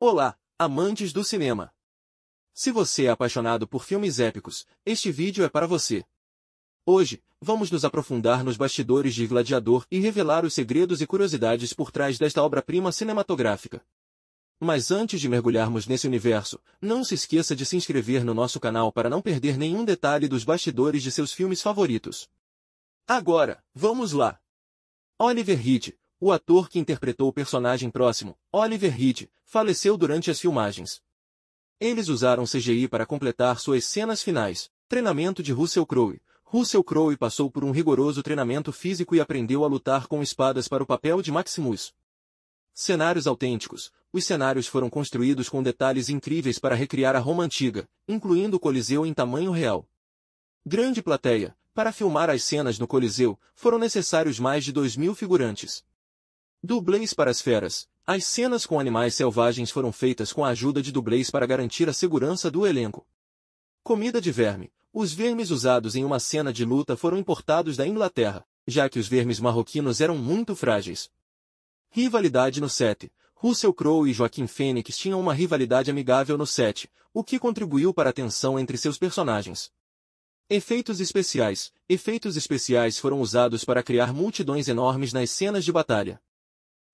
Olá, amantes do cinema! Se você é apaixonado por filmes épicos, este vídeo é para você. Hoje, vamos nos aprofundar nos bastidores de Gladiador e revelar os segredos e curiosidades por trás desta obra-prima cinematográfica. Mas antes de mergulharmos nesse universo, não se esqueça de se inscrever no nosso canal para não perder nenhum detalhe dos bastidores de seus filmes favoritos. Agora, vamos lá! Oliver Reed, o ator que interpretou o personagem próximo, Oliver Reed, faleceu durante as filmagens. Eles usaram CGI para completar suas cenas finais. Treinamento de Russell Crowe. Russell Crowe passou por um rigoroso treinamento físico e aprendeu a lutar com espadas para o papel de Maximus. Cenários autênticos. Os cenários foram construídos com detalhes incríveis para recriar a Roma antiga, incluindo o Coliseu em tamanho real. Grande plateia. Para filmar as cenas no Coliseu, foram necessários mais de 2 mil figurantes. Dublês para as feras. As cenas com animais selvagens foram feitas com a ajuda de dublês para garantir a segurança do elenco. Comida de verme. Os vermes usados em uma cena de luta foram importados da Inglaterra, já que os vermes marroquinos eram muito frágeis. Rivalidade no set. Russell Crowe e Joaquim Fênix tinham uma rivalidade amigável no set, o que contribuiu para a tensão entre seus personagens. Efeitos especiais. Efeitos especiais foram usados para criar multidões enormes nas cenas de batalha.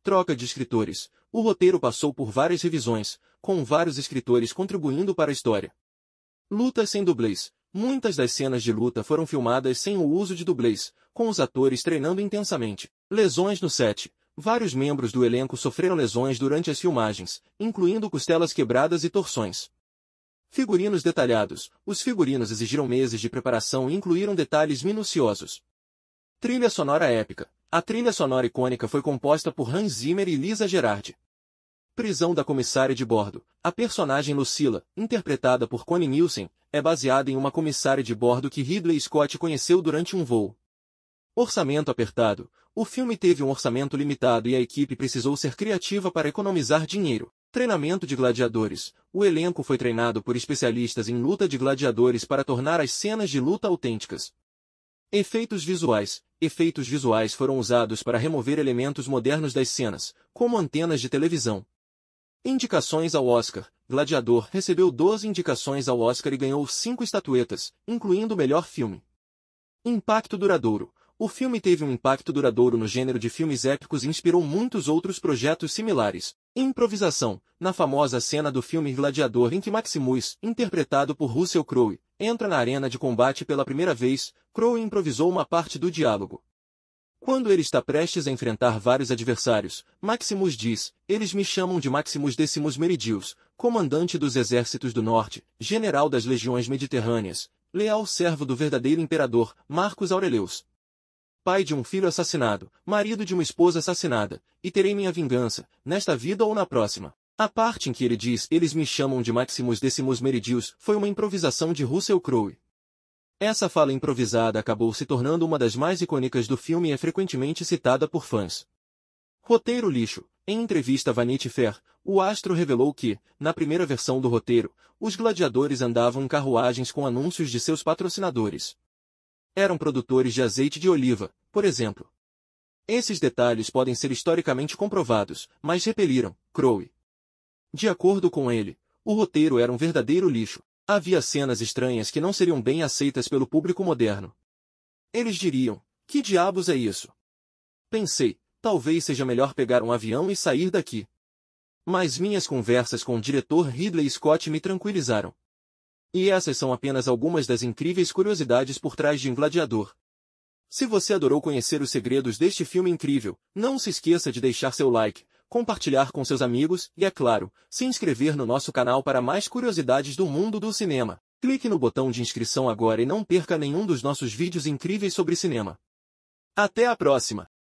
Troca de escritores. O roteiro passou por várias revisões, com vários escritores contribuindo para a história. Lutas sem dublês. Muitas das cenas de luta foram filmadas sem o uso de dublês, com os atores treinando intensamente. Lesões no set. Vários membros do elenco sofreram lesões durante as filmagens, incluindo costelas quebradas e torções. Figurinos detalhados. Os figurinos exigiram meses de preparação e incluíram detalhes minuciosos. Trilha sonora épica. A trilha sonora icônica foi composta por Hans Zimmer e Lisa Gerardi. Prisão da Comissária de Bordo. A personagem Lucila, interpretada por Connie Nielsen, é baseada em uma comissária de bordo que Ridley Scott conheceu durante um voo. Orçamento apertado. O filme teve um orçamento limitado e a equipe precisou ser criativa para economizar dinheiro. Treinamento de gladiadores. O elenco foi treinado por especialistas em luta de gladiadores para tornar as cenas de luta autênticas. Efeitos visuais efeitos visuais foram usados para remover elementos modernos das cenas, como antenas de televisão. Indicações ao Oscar. Gladiador recebeu 12 indicações ao Oscar e ganhou 5 estatuetas, incluindo o melhor filme. Impacto duradouro. O filme teve um impacto duradouro no gênero de filmes épicos e inspirou muitos outros projetos similares. Improvisação. Na famosa cena do filme Gladiador em que Maximus, interpretado por Russell Crowe, entra na arena de combate pela primeira vez, Crow improvisou uma parte do diálogo. Quando ele está prestes a enfrentar vários adversários, Maximus diz, eles me chamam de Maximus Decimus Meridius, comandante dos exércitos do norte, general das legiões mediterrâneas, leal servo do verdadeiro imperador, Marcos Aurelius. Pai de um filho assassinado, marido de uma esposa assassinada, e terei minha vingança, nesta vida ou na próxima. A parte em que ele diz eles me chamam de Maximus Decimus Meridius foi uma improvisação de Russell Crowe. Essa fala improvisada acabou se tornando uma das mais icônicas do filme e é frequentemente citada por fãs. Roteiro lixo. Em entrevista a Vanity Fair, o astro revelou que, na primeira versão do roteiro, os gladiadores andavam em carruagens com anúncios de seus patrocinadores. Eram produtores de azeite de oliva, por exemplo. Esses detalhes podem ser historicamente comprovados, mas repeliram, Crowe, de acordo com ele, o roteiro era um verdadeiro lixo. Havia cenas estranhas que não seriam bem aceitas pelo público moderno. Eles diriam, que diabos é isso? Pensei, talvez seja melhor pegar um avião e sair daqui. Mas minhas conversas com o diretor Ridley Scott me tranquilizaram. E essas são apenas algumas das incríveis curiosidades por trás de um gladiador. Se você adorou conhecer os segredos deste filme incrível, não se esqueça de deixar seu like, compartilhar com seus amigos e, é claro, se inscrever no nosso canal para mais curiosidades do mundo do cinema. Clique no botão de inscrição agora e não perca nenhum dos nossos vídeos incríveis sobre cinema. Até a próxima!